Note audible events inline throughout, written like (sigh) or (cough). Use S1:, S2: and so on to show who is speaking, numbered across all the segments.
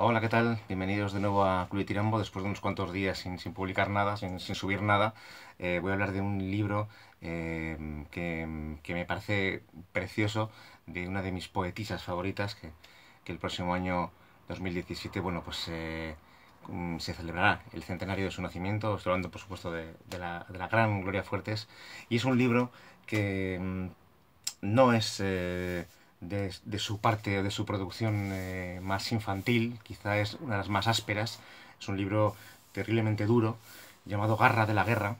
S1: Hola, ¿qué tal? Bienvenidos de nuevo a Club Tirambo. Después de unos cuantos días sin, publicar nada, sin, subir nada, eh, voy a hablar de un libro eh, que, me parece precioso, de una de mis poetisas favoritas, que, el próximo año 2017, bueno, pues eh, mm, se celebrará el centenario de su nacimiento. Estoy hablando, por supuesto, de, la, de la, gran Gloria Fuertes. Y es un libro que mm, no es de, su parte, de su producción eh, más infantil, quizá es una de las más ásperas, es un libro terriblemente duro, llamado Garra de la Guerra,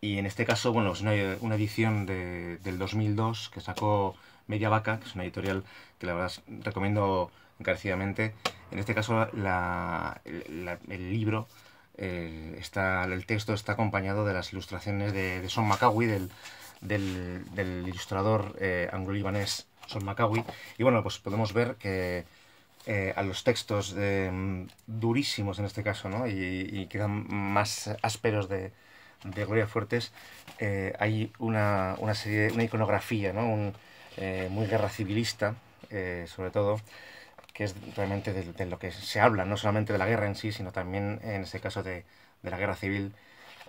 S1: y en este caso, bueno, es una, una edición del 2002 que sacó Media Vaca, que es una editorial que la verdad recomiendo encarecidamente. En este caso, el libro, eh, está, el texto está acompañado de las ilustraciones de, de Son del, del, ilustrador eh, anglo-libanés son Macawi. Y bueno, pues podemos ver que eh, a los textos mm, durísimos en este caso, ¿no? Y, quedan más ásperos de, de Gloria Fuertes, eh, hay una, una, serie, una iconografía, ¿no? Un, eh, muy guerra civilista, sobre todo, que es realmente de, lo que se habla, no solamente de la guerra en sí, sino también, en este caso, de, de la guerra civil,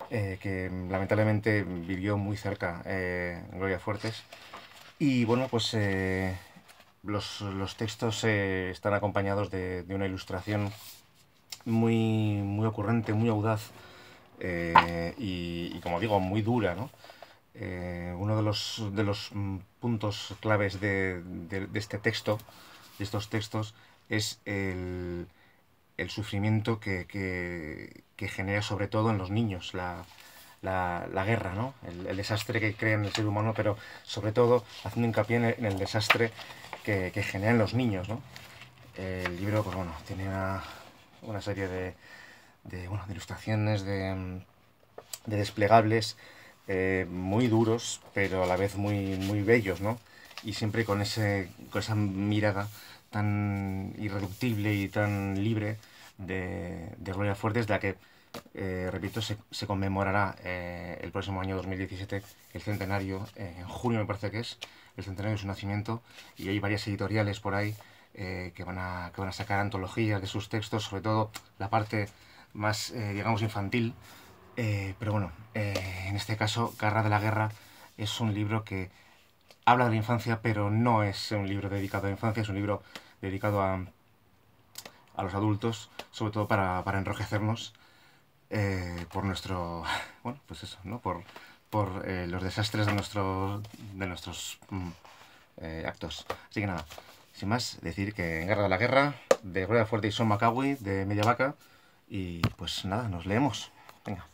S1: que lamentablemente vivió muy cerca Gloria Fuertes. Y bueno, pues eh, los, textos eh, están acompañados de, una ilustración muy, muy ocurrente, muy audaz eh, y, como digo, muy dura. ¿no? uno de los, mm, puntos claves de, este texto, de estos textos, es el, sufrimiento que, que, genera sobre todo en los niños, la, la, guerra, ¿no? El, desastre que crea en el ser humano, pero sobre todo haciendo hincapié en el, desastre que, generan los niños, ¿no? El libro, pues bueno, tiene una, serie de, de, ilustraciones, de, de desplegables eh, muy duros, pero a la vez muy, muy bellos, ¿no? Y siempre con, ese, con esa mirada tan irreductible y tan libre de, de Gloria Fuertes, de la que eh, repito, se, conmemorará eh, el próximo año 2017 el centenario, eh, en junio me parece que es, el centenario de su nacimiento, y hay varias editoriales por ahí que, van a, sacar antologías de sus textos, sobre todo la parte más, digamos, infantil. pero bueno, en este caso, Garra de la Guerra es un libro que habla de la infancia, pero no es un libro dedicado a la infancia, es un libro dedicado a, a los adultos, sobre todo para enrojecernos. Eh, por nuestro, (laughs) bueno, pues eso, ¿no? Por, por eh, los desastres de, nuestro, de nuestros mm, eh, actos. Así que nada, sin más, decir que en Guerra de la Guerra, de Rueda Fuerte y Son Macawi, de Media Vaca, y pues nada, nos leemos. Venga.